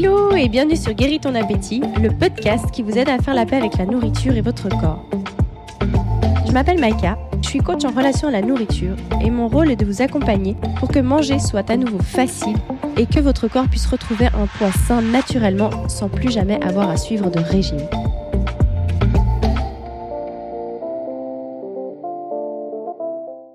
Hello et bienvenue sur Guéris ton appétit, le podcast qui vous aide à faire la paix avec la nourriture et votre corps. Je m'appelle Maïka, je suis coach en relation à la nourriture et mon rôle est de vous accompagner pour que manger soit à nouveau facile et que votre corps puisse retrouver un poids sain naturellement sans plus jamais avoir à suivre de régime.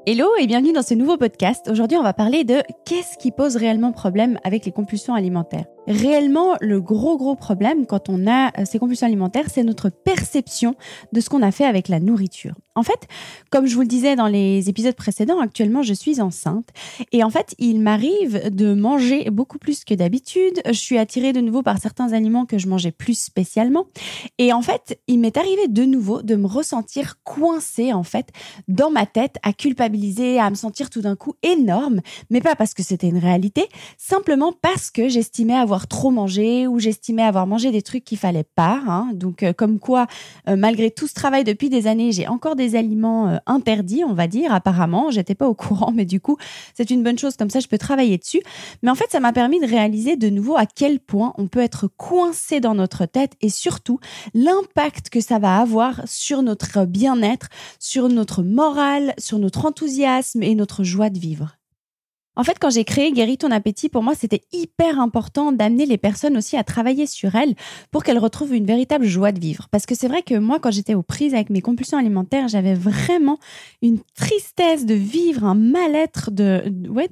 Hello et bienvenue dans ce nouveau podcast. Aujourd'hui, on va parler de qu'est-ce qui pose réellement problème avec les compulsions alimentaires réellement le gros gros problème quand on a euh, ces compulsions alimentaires, c'est notre perception de ce qu'on a fait avec la nourriture. En fait, comme je vous le disais dans les épisodes précédents, actuellement je suis enceinte et en fait il m'arrive de manger beaucoup plus que d'habitude. Je suis attirée de nouveau par certains aliments que je mangeais plus spécialement et en fait il m'est arrivé de nouveau de me ressentir coincée en fait dans ma tête, à culpabiliser, à me sentir tout d'un coup énorme, mais pas parce que c'était une réalité, simplement parce que j'estimais avoir trop mangé ou j'estimais avoir mangé des trucs qu'il fallait pas. Hein. Donc, euh, comme quoi, euh, malgré tout ce travail depuis des années, j'ai encore des aliments euh, interdits, on va dire, apparemment. J'étais pas au courant, mais du coup, c'est une bonne chose. Comme ça, je peux travailler dessus. Mais en fait, ça m'a permis de réaliser de nouveau à quel point on peut être coincé dans notre tête et surtout l'impact que ça va avoir sur notre bien-être, sur notre morale, sur notre enthousiasme et notre joie de vivre. En fait, quand j'ai créé Guéris ton appétit, pour moi, c'était hyper important d'amener les personnes aussi à travailler sur elles pour qu'elles retrouvent une véritable joie de vivre. Parce que c'est vrai que moi, quand j'étais aux prises avec mes compulsions alimentaires, j'avais vraiment une tristesse de vivre, un mal-être, de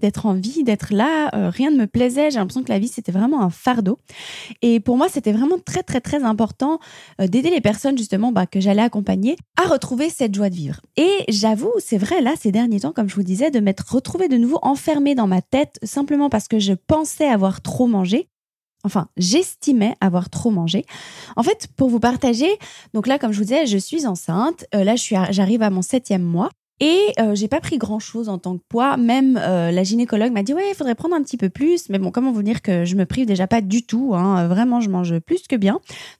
d'être en vie, d'être là, euh, rien ne me plaisait. J'ai l'impression que la vie c'était vraiment un fardeau. Et pour moi, c'était vraiment très très très important euh, d'aider les personnes justement bah, que j'allais accompagner à retrouver cette joie de vivre. Et j'avoue, c'est vrai là ces derniers temps, comme je vous disais, de m'être retrouvée de nouveau enfermée dans ma tête simplement parce que je pensais avoir trop mangé. Enfin, j'estimais avoir trop mangé. En fait, pour vous partager, donc là, comme je vous disais, je suis enceinte. Euh, je là, j'arrive à, mon septième mois. Et euh, j'ai pas pris grand chose en tant que poids. Même euh, la gynécologue m'a dit ouais, il faudrait prendre un petit peu plus. Mais bon, comment vous dire que je me prive déjà pas du tout. Hein. Vraiment, je mange plus que bien.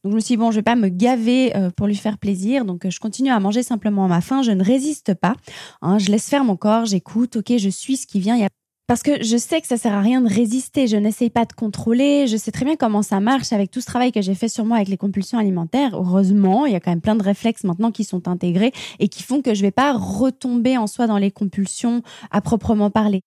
Donc je me suis dit, bon, je vais pas me gaver pour lui faire plaisir. Donc je continue à manger simplement à ma faim. Je ne résiste pas. Hein. Je laisse faire mon corps. J'écoute. Ok, je suis ce qui vient. Il n'y a parce que je sais que ça sert à rien de résister. Je n'essaye pas de contrôler. Je sais très bien comment ça marche avec tout ce travail que j'ai fait sur moi avec les compulsions alimentaires. Heureusement, il y a quand même plein de réflexes maintenant qui sont intégrés et qui font que je vais pas retomber en soi dans les compulsions à proprement parler.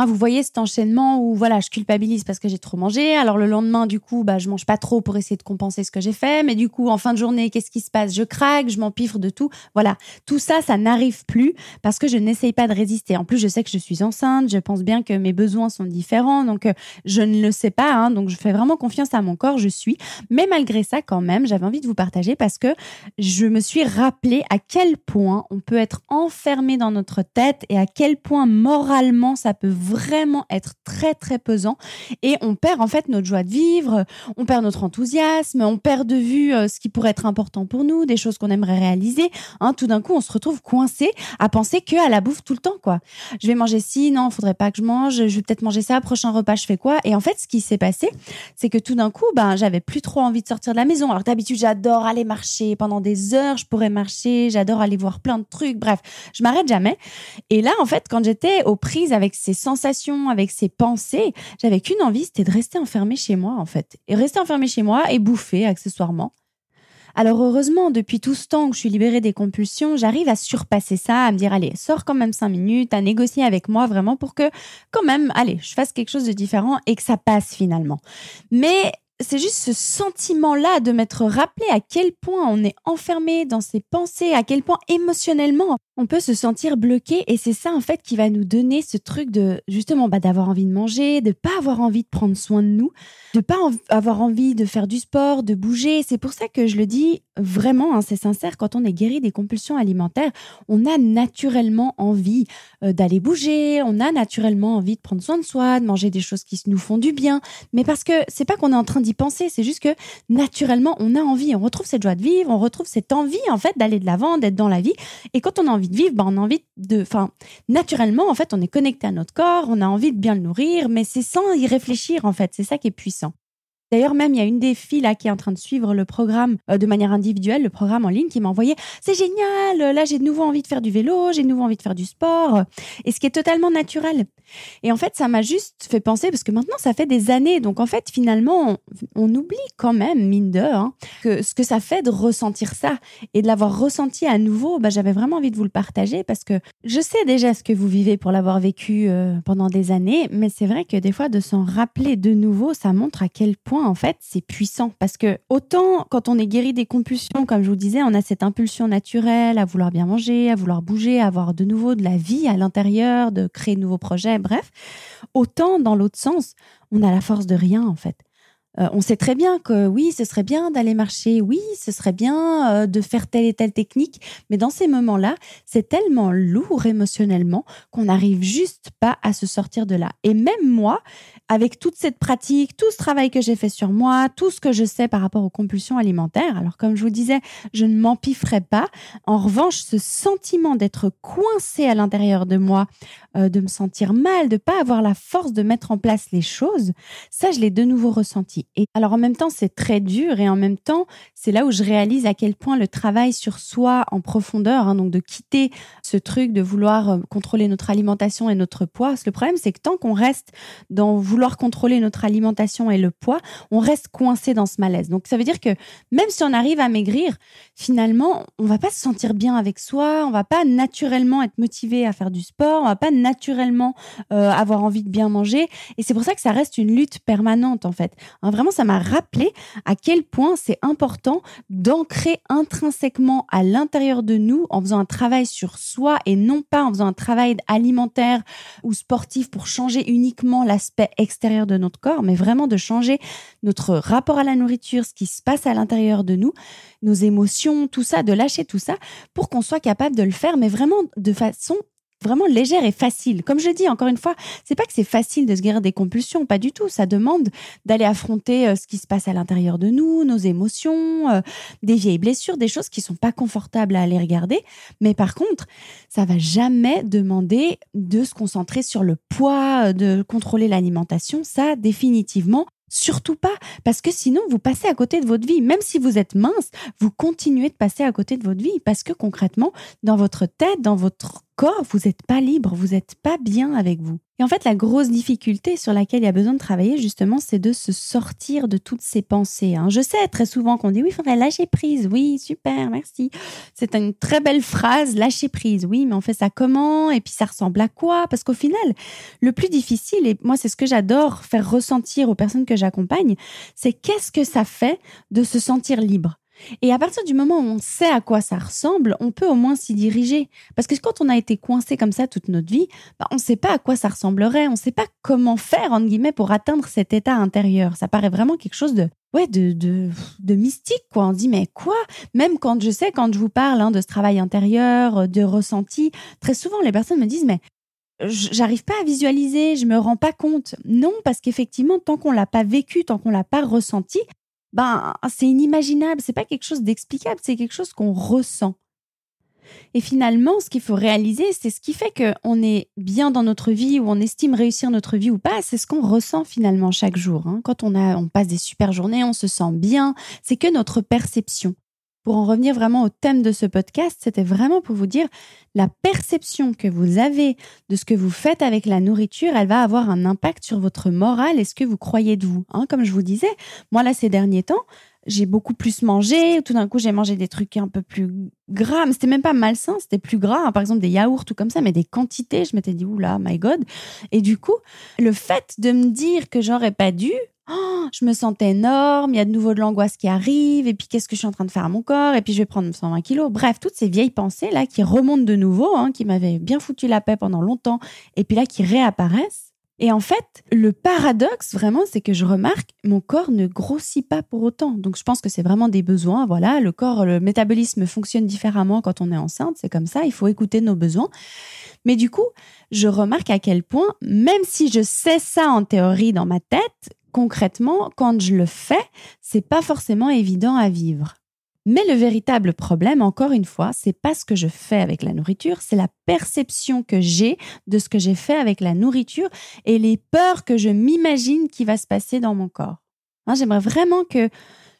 Hein, vous voyez cet enchaînement où voilà, je culpabilise parce que j'ai trop mangé. Alors le lendemain, du coup, bah, je mange pas trop pour essayer de compenser ce que j'ai fait. Mais du coup, en fin de journée, qu'est-ce qui se passe Je craque, je m'empiffre de tout. Voilà, tout ça, ça n'arrive plus parce que je n'essaye pas de résister. En plus, je sais que je suis enceinte, je pense bien que mes besoins sont différents, donc euh, je ne le sais pas. Hein. donc je fais vraiment confiance à mon corps, je suis. Mais malgré ça, quand même, j'avais envie de vous partager parce que je me suis rappelé à quel point on peut être enfermé dans notre tête et à quel point moralement ça peut vraiment être très très pesant et on perd en fait notre joie de vivre, on perd notre enthousiasme, on perd de vue euh, ce qui pourrait être important pour nous, des choses qu'on aimerait réaliser. Hein. tout d'un coup, on se retrouve coincé à penser que à la bouffe tout le temps quoi. Je vais manger ci, non, faudrait pas que je mange, je vais peut-être manger ça, prochain repas je fais quoi Et en fait, ce qui s'est passé, c'est que tout d'un coup, ben j'avais plus trop envie de sortir de la maison. Alors d'habitude, j'adore aller marcher pendant des heures, je pourrais marcher, j'adore aller voir plein de trucs, bref, je m'arrête jamais. Et là en fait, quand j'étais aux prises avec ces sensations avec ses pensées, j'avais qu'une envie, c'était de rester enfermée chez moi, en fait. Et rester enfermée chez moi et bouffer, accessoirement. Alors heureusement, depuis tout ce temps que je suis libérée des compulsions, j'arrive à surpasser ça, à me dire, allez, sors quand même cinq minutes, à négocier avec moi vraiment pour que quand même, allez, je fasse quelque chose de différent et que ça passe finalement. Mais c'est juste ce sentiment-là de m'être rappelé à quel point on est enfermé dans ses pensées, à quel point émotionnellement on peut se sentir bloqué et c'est ça en fait qui va nous donner ce truc de justement bah, d'avoir envie de manger, de pas avoir envie de prendre soin de nous, de pas avoir envie de faire du sport, de bouger. C'est pour ça que je le dis vraiment, hein, c'est sincère, quand on est guéri des compulsions alimentaires, on a naturellement envie euh, d'aller bouger, on a naturellement envie de prendre soin de soi, de manger des choses qui nous font du bien, mais parce que c'est pas qu'on est en train de penser. C'est juste que naturellement, on a envie. On retrouve cette joie de vivre, on retrouve cette envie, en fait, d'aller de l'avant, d'être dans la vie. Et quand on a envie de vivre, ben, on a envie de. Enfin, naturellement, en fait, on est connecté à notre corps, on a envie de bien le nourrir, mais c'est sans y réfléchir, en fait. C'est ça qui est puissant. D'ailleurs, même, il y a une des filles là qui est en train de suivre le programme euh, de manière individuelle, le programme en ligne, qui m'a envoyé C'est génial, là j'ai de nouveau envie de faire du vélo, j'ai de nouveau envie de faire du sport. Et ce qui est totalement naturel. Et en fait, ça m'a juste fait penser, parce que maintenant, ça fait des années. Donc en fait, finalement, on, oublie quand même, mine de, hein, que ce que ça fait de ressentir ça et de l'avoir ressenti à nouveau, bah, j'avais vraiment envie de vous le partager parce que je sais déjà ce que vous vivez pour l'avoir vécu euh, pendant des années, mais c'est vrai que des fois, de s'en rappeler de nouveau, ça montre à quel point en fait, c'est puissant. Parce que autant quand on est guéri des compulsions, comme je vous disais, on a cette impulsion naturelle à vouloir bien manger, à vouloir bouger, à avoir de nouveau de la vie à l'intérieur, de créer de nouveaux projets, bref. Autant dans l'autre sens, on a la force de rien, en fait. Euh, on sait très bien que oui, ce serait bien d'aller marcher, oui, ce serait bien euh, de faire telle et telle technique, mais dans ces moments-là, c'est tellement lourd émotionnellement qu'on n'arrive juste pas à se sortir de là. Et même moi, avec toute cette pratique, tout ce travail que j'ai fait sur moi, tout ce que je sais par rapport aux compulsions alimentaires, alors comme je vous disais, je ne pifferais pas. En revanche, ce sentiment d'être coincé à l'intérieur de moi, euh, de me sentir mal, de pas avoir la force de mettre en place les choses, ça, je l'ai de nouveau ressenti et alors en même temps, c'est très dur et en même temps, c'est là où je réalise à quel point le travail sur soi en profondeur, hein, donc de quitter ce truc de vouloir euh, contrôler notre alimentation et notre poids. Parce que le problème, c'est que tant qu'on reste dans vouloir contrôler notre alimentation et le poids, on reste coincé dans ce malaise. Donc ça veut dire que même si on arrive à maigrir, finalement, on va pas se sentir bien avec soi, on va pas naturellement être motivé à faire du sport, on va pas naturellement euh, avoir envie de bien manger. Et c'est pour ça que ça reste une lutte permanente en fait vraiment, ça m'a rappelé à quel point c'est important d'ancrer intrinsèquement à l'intérieur de nous en faisant un travail sur soi et non pas en faisant un travail alimentaire ou sportif pour changer uniquement l'aspect extérieur de notre corps, mais vraiment de changer notre rapport à la nourriture, ce qui se passe à l'intérieur de nous, nos émotions, tout ça, de lâcher tout ça pour qu'on soit capable de le faire, mais vraiment de façon vraiment légère et facile. Comme je dis encore une fois, c'est pas que c'est facile de se guérir des compulsions, pas du tout. Ça demande d'aller affronter euh, ce qui se passe à l'intérieur de nous, nos émotions, euh, des vieilles blessures, des choses qui sont pas confortables à aller regarder. Mais par contre, ça va jamais demander de se concentrer sur le poids, euh, de contrôler l'alimentation. Ça, définitivement, Surtout pas, parce que sinon vous passez à côté de votre vie. Même si vous êtes mince, vous continuez de passer à côté de votre vie, parce que concrètement, dans votre tête, dans votre corps, vous n'êtes pas libre, vous n'êtes pas bien avec vous. Et en fait, la grosse difficulté sur laquelle il y a besoin de travailler, justement, c'est de se sortir de toutes ces pensées. Hein. Je sais très souvent qu'on dit oui, il faudrait lâcher prise. Oui, super, merci. C'est une très belle phrase, lâcher prise. Oui, mais on fait ça comment Et puis ça ressemble à quoi Parce qu'au final, le plus difficile, et moi c'est ce que j'adore faire ressentir aux personnes que j'accompagne, c'est qu'est-ce que ça fait de se sentir libre et à partir du moment où on sait à quoi ça ressemble, on peut au moins s'y diriger. Parce que quand on a été coincé comme ça toute notre vie, bah, on ne sait pas à quoi ça ressemblerait, on ne sait pas comment faire, entre guillemets, pour atteindre cet état intérieur. Ça paraît vraiment quelque chose de, ouais, de, de, mystique, quoi. On dit, mais quoi Même quand je sais, quand je vous parle hein, de ce travail intérieur, euh, de ressenti, très souvent les personnes me disent, mais j'arrive pas à visualiser, je me rends pas compte. Non, parce qu'effectivement, tant qu'on l'a pas vécu, tant qu'on l'a pas ressenti, ben, c'est inimaginable, c'est pas quelque chose d'explicable, c'est quelque chose qu'on ressent. Et finalement, ce qu'il faut réaliser, c'est ce qui fait qu'on est bien dans notre vie ou on estime réussir notre vie ou pas, c'est ce qu'on ressent finalement chaque jour. Hein. Quand on, on passe des super journées, on se sent bien, c'est que notre perception pour en revenir vraiment au thème de ce podcast, c'était vraiment pour vous dire la perception que vous avez de ce que vous faites avec la nourriture, elle va avoir un impact sur votre morale et ce que vous croyez de vous. Hein. comme je vous disais, moi là ces derniers temps, j'ai beaucoup plus mangé. Tout d'un coup, j'ai mangé des trucs un peu plus gras, mais c'était même pas malsain, c'était plus gras. Hein. par exemple, des yaourts tout comme ça, mais des quantités. Je m'étais dit, oula, my God. Et du coup, le fait de me dire que j'aurais pas dû, Oh, je me sens énorme, il y a de nouveau de l'angoisse qui arrive, et puis qu'est-ce que je suis en train de faire à mon corps, et puis je vais prendre 120 kilos. Bref, toutes ces vieilles pensées là qui remontent de nouveau, hein, qui m'avaient bien foutu la paix pendant longtemps, et puis là qui réapparaissent. Et en fait, le paradoxe vraiment, c'est que je remarque mon corps ne grossit pas pour autant. Donc je pense que c'est vraiment des besoins. Voilà, le corps, le métabolisme fonctionne différemment quand on est enceinte. C'est comme ça. Il faut écouter nos besoins. Mais du coup, je remarque à quel point, même si je sais ça en théorie dans ma tête, concrètement, quand je le fais, c'est pas forcément évident à vivre. Mais le véritable problème, encore une fois, c'est pas ce que je fais avec la nourriture, c'est la perception que j'ai de ce que j'ai fait avec la nourriture et les peurs que je m'imagine qui va se passer dans mon corps. Hein, j'aimerais vraiment que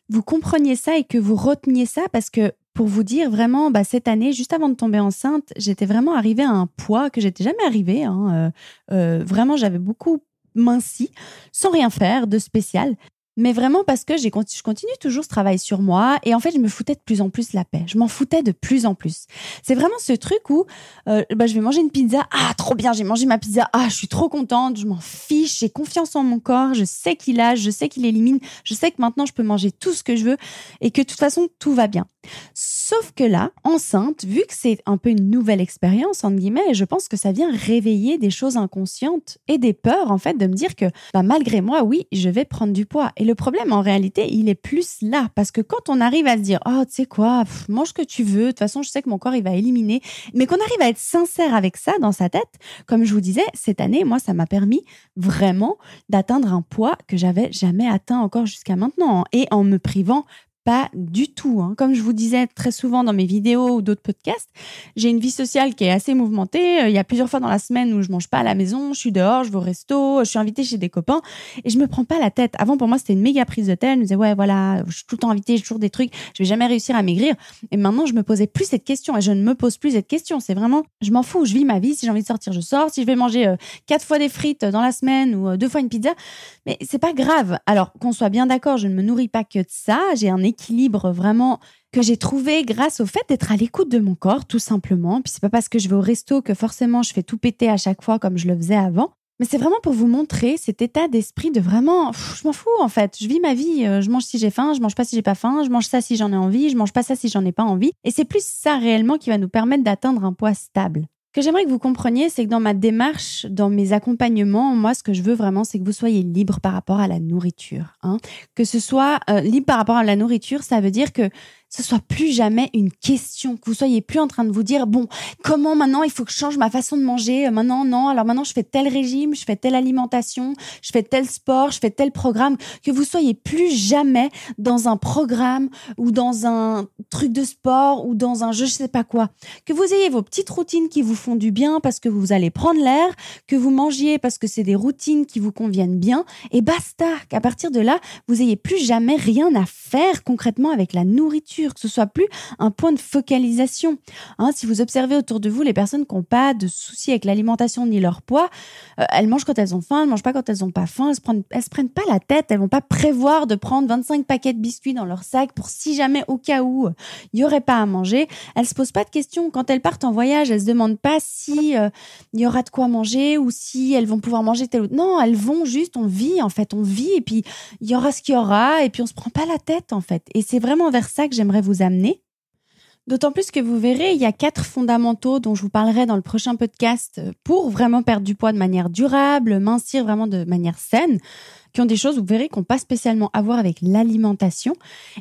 vous compreniez ça et que vous reteniez ça parce que pour vous dire vraiment, bah, cette année, juste avant de tomber enceinte, j'étais vraiment arrivée à un poids que j'étais jamais arrivée. Hein, euh, euh, vraiment, j'avais beaucoup minci, sans rien faire de spécial mais vraiment parce que j'ai je continue toujours ce travail sur moi et en fait je me foutais de plus en plus la paix. Je m'en foutais de plus en plus. C'est vraiment ce truc où euh, bah, je vais manger une pizza, ah trop bien, j'ai mangé ma pizza, ah je suis trop contente, je m'en fiche, j'ai confiance en mon corps, je sais qu'il a, je sais qu'il élimine, je sais que maintenant je peux manger tout ce que je veux et que de toute façon tout va bien. Sauf que là, enceinte, vu que c'est un peu une nouvelle expérience entre guillemets, je pense que ça vient réveiller des choses inconscientes et des peurs en fait de me dire que bah, malgré moi, oui, je vais prendre du poids. Et le problème, en réalité, il est plus là. Parce que quand on arrive à se dire, oh, tu sais quoi, mange ce que tu veux, de toute façon, je sais que mon corps, il va éliminer, mais qu'on arrive à être sincère avec ça dans sa tête, comme je vous disais, cette année, moi, ça m'a permis vraiment d'atteindre un poids que j'avais jamais atteint encore jusqu'à maintenant. Et en me privant pas du tout. Hein. Comme je vous disais très souvent dans mes vidéos ou d'autres podcasts, j'ai une vie sociale qui est assez mouvementée. Euh, il y a plusieurs fois dans la semaine où je mange pas à la maison, je suis dehors, je vais au resto, je suis invitée chez des copains et je me prends pas la tête. Avant, pour moi, c'était une méga prise de tête. Je me disais, ouais, voilà, je suis tout le temps invitée, j'ai toujours des trucs, je vais jamais réussir à maigrir. Et maintenant, je me posais plus cette question et je ne me pose plus cette question. C'est vraiment, je m'en fous, je vis ma vie. Si j'ai envie de sortir, je sors. Si je vais manger euh, quatre fois des frites dans la semaine ou euh, deux fois une pizza, mais c'est pas grave. Alors, qu'on soit bien d'accord, je ne me nourris pas que de ça. J'ai un équilibre vraiment que j'ai trouvé grâce au fait d'être à l'écoute de mon corps, tout simplement. Puis c'est pas parce que je vais au resto que forcément je fais tout péter à chaque fois comme je le faisais avant. Mais c'est vraiment pour vous montrer cet état d'esprit de vraiment, je m'en fous en fait, je vis ma vie, euh, je mange si j'ai faim, je mange pas si j'ai pas faim, je mange ça si j'en ai envie, je mange pas ça si j'en ai pas envie. Et c'est plus ça réellement qui va nous permettre d'atteindre un poids stable que j'aimerais que vous compreniez, c'est que dans ma démarche, dans mes accompagnements, moi, ce que je veux vraiment, c'est que vous soyez libre par rapport à la nourriture. Hein. Que ce soit euh, libre par rapport à la nourriture, ça veut dire que ce soit plus jamais une question, que vous soyez plus en train de vous dire bon, comment maintenant il faut que je change ma façon de manger, euh, maintenant non, alors maintenant je fais tel régime, je fais telle alimentation, je fais tel sport, je fais tel programme, que vous soyez plus jamais dans un programme ou dans un truc de sport ou dans un je je sais pas quoi. Que vous ayez vos petites routines qui vous font du bien parce que vous allez prendre l'air, que vous mangiez parce que c'est des routines qui vous conviennent bien et basta, qu'à partir de là, vous ayez plus jamais rien à faire concrètement avec la nourriture que ce soit plus un point de focalisation. Hein, si vous observez autour de vous les personnes qui n'ont pas de soucis avec l'alimentation ni leur poids, euh, elles mangent quand elles ont faim, elles mangent pas quand elles n'ont pas faim, elles se, prennent, elles se prennent pas la tête, elles vont pas prévoir de prendre 25 paquets de biscuits dans leur sac pour si jamais au cas où il y aurait pas à manger, elles se posent pas de questions. Quand elles partent en voyage, elles se demandent pas si euh, il y aura de quoi manger ou si elles vont pouvoir manger tel ou non, elles vont juste, on vit en fait, on vit et puis il y aura ce qu'il y aura et puis on se prend pas la tête en fait. Et c'est vraiment vers ça que j'aime vous amener. D'autant plus que vous verrez, il y a quatre fondamentaux dont je vous parlerai dans le prochain podcast euh, pour vraiment perdre du poids de manière durable, mincir vraiment de manière saine, qui ont des choses, vous verrez, qu'on pas spécialement à voir avec l'alimentation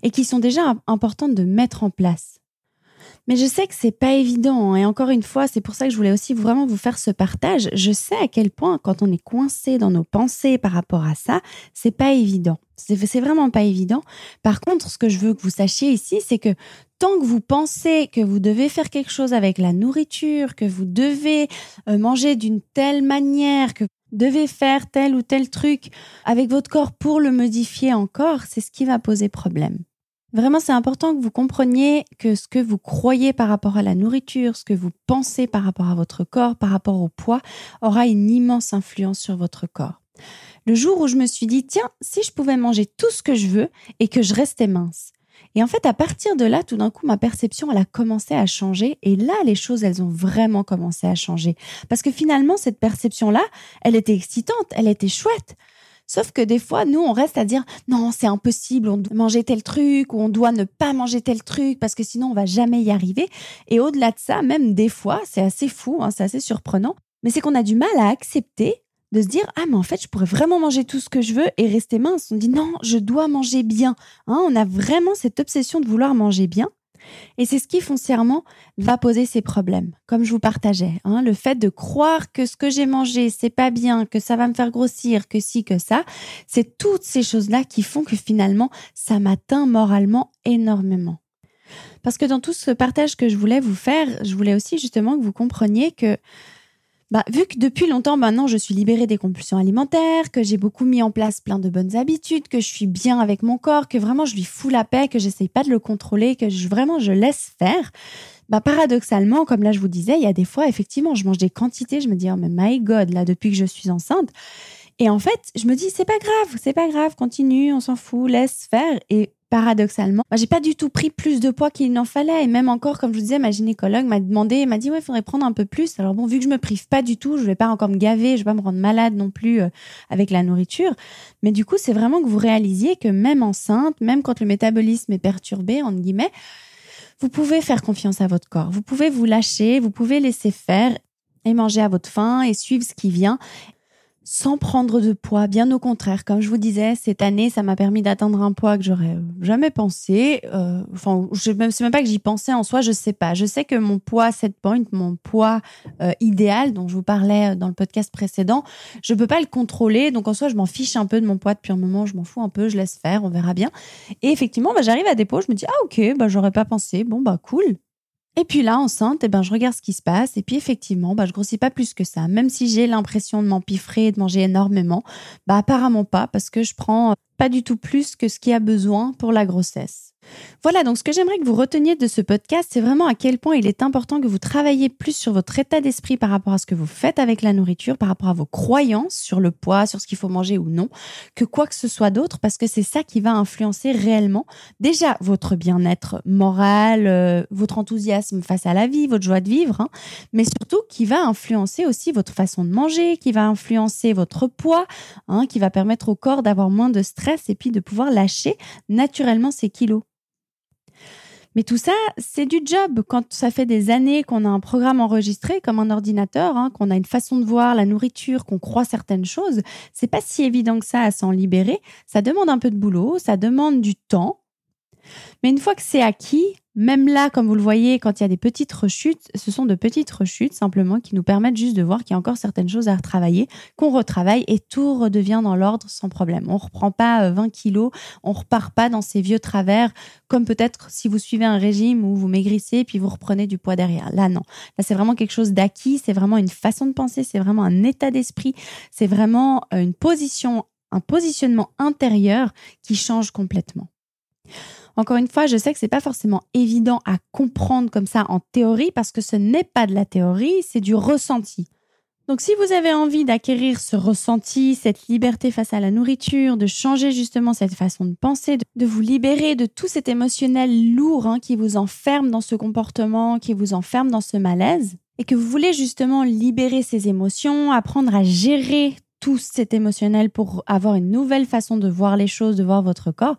et qui sont déjà importantes de mettre en place. Mais je sais que c'est pas évident. Hein, et encore une fois, c'est pour ça que je voulais aussi vraiment vous faire ce partage. Je sais à quel point, quand on est coincé dans nos pensées par rapport à ça, c'est pas évident. C'est vraiment pas évident. Par contre, ce que je veux que vous sachiez ici, c'est que tant que vous pensez que vous devez faire quelque chose avec la nourriture, que vous devez euh, manger d'une telle manière, que vous devez faire tel ou tel truc avec votre corps pour le modifier encore, c'est ce qui va poser problème. Vraiment, c'est important que vous compreniez que ce que vous croyez par rapport à la nourriture, ce que vous pensez par rapport à votre corps, par rapport au poids, aura une immense influence sur votre corps. Le jour où je me suis dit, tiens, si je pouvais manger tout ce que je veux et que je restais mince. Et en fait, à partir de là, tout d'un coup, ma perception, elle a commencé à changer. Et là, les choses, elles ont vraiment commencé à changer. Parce que finalement, cette perception-là, elle était excitante, elle était chouette. Sauf que des fois, nous, on reste à dire non, c'est impossible, on doit manger tel truc ou on doit ne pas manger tel truc parce que sinon on va jamais y arriver. Et au-delà de ça, même des fois, c'est assez fou, hein, c'est assez surprenant, mais c'est qu'on a du mal à accepter de se dire ah mais en fait je pourrais vraiment manger tout ce que je veux et rester mince on dit non je dois manger bien hein. on a vraiment cette obsession de vouloir manger bien et c'est ce qui foncièrement va poser ces problèmes, comme je vous partageais. Hein. le fait de croire que ce que j'ai mangé, c'est pas bien, que ça va me faire grossir, que si, que ça, c'est toutes ces choses-là qui font que finalement, ça m'atteint moralement énormément. Parce que dans tout ce partage que je voulais vous faire, je voulais aussi justement que vous compreniez que bah, vu que depuis longtemps maintenant je suis libérée des compulsions alimentaires, que j'ai beaucoup mis en place plein de bonnes habitudes, que je suis bien avec mon corps, que vraiment je lui fous la paix, que j'essaye pas de le contrôler, que je, vraiment je laisse faire, bah, paradoxalement, comme là je vous disais, il y a des fois effectivement je mange des quantités, je me dis oh mais my god là depuis que je suis enceinte. Et en fait, je me dis, c'est pas grave, c'est pas grave, continue, on s'en fout, laisse faire. Et paradoxalement, j'ai pas du tout pris plus de poids qu'il n'en fallait. Et même encore, comme je vous disais, ma gynécologue m'a demandé, m'a dit, ouais, il faudrait prendre un peu plus. Alors bon, vu que je me prive pas du tout, je vais pas encore me gaver, je vais pas me rendre malade non plus euh, avec la nourriture. Mais du coup, c'est vraiment que vous réalisiez que même enceinte, même quand le métabolisme est perturbé, entre guillemets, vous pouvez faire confiance à votre corps. Vous pouvez vous lâcher, vous pouvez laisser faire et manger à votre faim et suivre ce qui vient sans prendre de poids, bien au contraire. Comme je vous disais, cette année, ça m'a permis d'atteindre un poids que j'aurais jamais pensé. Euh, enfin, je ne sais même pas que j'y pensais en soi, je sais pas. Je sais que mon poids set point, mon poids euh, idéal dont je vous parlais euh, dans le podcast précédent, je ne peux pas le contrôler. Donc en soi, je m'en fiche un peu de mon poids depuis un moment, je m'en fous un peu, je laisse faire, on verra bien. Et effectivement, bah, j'arrive à des pots, je me dis ah ok, bah j'aurais pas pensé, bon bah cool. Et puis là, enceinte, eh ben, je regarde ce qui se passe. Et puis effectivement, bah, je grossis pas plus que ça. Même si j'ai l'impression de m'empiffrer et de manger énormément, bah, apparemment pas, parce que je prends pas du tout plus que ce qui a besoin pour la grossesse. Voilà, donc ce que j'aimerais que vous reteniez de ce podcast, c'est vraiment à quel point il est important que vous travaillez plus sur votre état d'esprit par rapport à ce que vous faites avec la nourriture, par rapport à vos croyances sur le poids, sur ce qu'il faut manger ou non, que quoi que ce soit d'autre, parce que c'est ça qui va influencer réellement déjà votre bien-être moral, euh, votre enthousiasme face à la vie, votre joie de vivre, hein, mais surtout qui va influencer aussi votre façon de manger, qui va influencer votre poids, hein, qui va permettre au corps d'avoir moins de stress et puis de pouvoir lâcher naturellement ses kilos. Mais tout ça, c'est du job. Quand ça fait des années qu'on a un programme enregistré comme un ordinateur, hein, qu'on a une façon de voir, la nourriture, qu'on croit certaines choses, c'est pas si évident que ça à s'en libérer. Ça demande un peu de boulot, ça demande du temps. Mais une fois que c'est acquis, même là, comme vous le voyez, quand il y a des petites rechutes, ce sont de petites rechutes simplement qui nous permettent juste de voir qu'il y a encore certaines choses à retravailler, qu'on retravaille et tout redevient dans l'ordre sans problème. On ne reprend pas 20 euh, kilos, on ne repart pas dans ces vieux travers, comme peut-être si vous suivez un régime où vous maigrissez et puis vous reprenez du poids derrière. Là, non. Là, c'est vraiment quelque chose d'acquis, c'est vraiment une façon de penser, c'est vraiment un état d'esprit, c'est vraiment euh, une position, un positionnement intérieur qui change complètement. Encore une fois, je sais que c'est pas forcément évident à comprendre comme ça en théorie parce que ce n'est pas de la théorie, c'est du ressenti. Donc si vous avez envie d'acquérir ce ressenti, cette liberté face à la nourriture, de changer justement cette façon de penser, de vous libérer de tout cet émotionnel lourd hein, qui vous enferme dans ce comportement, qui vous enferme dans ce malaise, et que vous voulez justement libérer ces émotions, apprendre à gérer tout cet émotionnel pour avoir une nouvelle façon de voir les choses, de voir votre corps,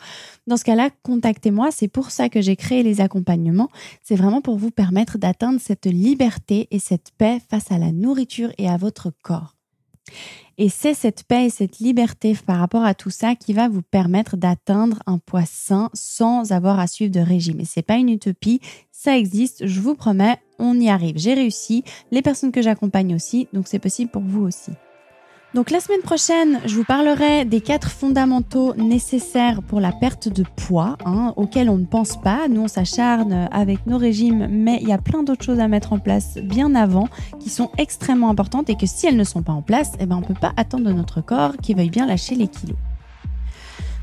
dans ce cas-là, contactez-moi. C'est pour ça que j'ai créé les accompagnements. C'est vraiment pour vous permettre d'atteindre cette liberté et cette paix face à la nourriture et à votre corps. Et c'est cette paix et cette liberté par rapport à tout ça qui va vous permettre d'atteindre un poids sain sans avoir à suivre de régime. Et c'est pas une utopie, ça existe, je vous promets, on y arrive. J'ai réussi, les personnes que j'accompagne aussi, donc c'est possible pour vous aussi. Donc la semaine prochaine, je vous parlerai des quatre fondamentaux nécessaires pour la perte de poids, hein, auxquels on ne pense pas. Nous, on s'acharne avec nos régimes, mais il y a plein d'autres choses à mettre en place bien avant, qui sont extrêmement importantes et que si elles ne sont pas en place, eh ben, on ne peut pas attendre de notre corps qui veuille bien lâcher les kilos.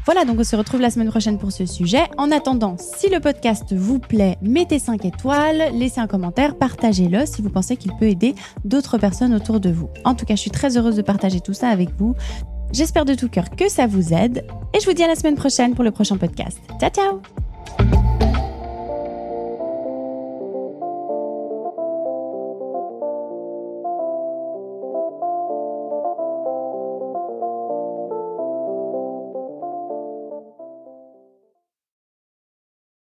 Voilà, donc on se retrouve la semaine prochaine pour ce sujet. En attendant, si le podcast vous plaît, mettez 5 étoiles, laissez un commentaire, partagez-le si vous pensez qu'il peut aider d'autres personnes autour de vous. En tout cas, je suis très heureuse de partager tout ça avec vous. J'espère de tout cœur que ça vous aide et je vous dis à la semaine prochaine pour le prochain podcast. Ciao ciao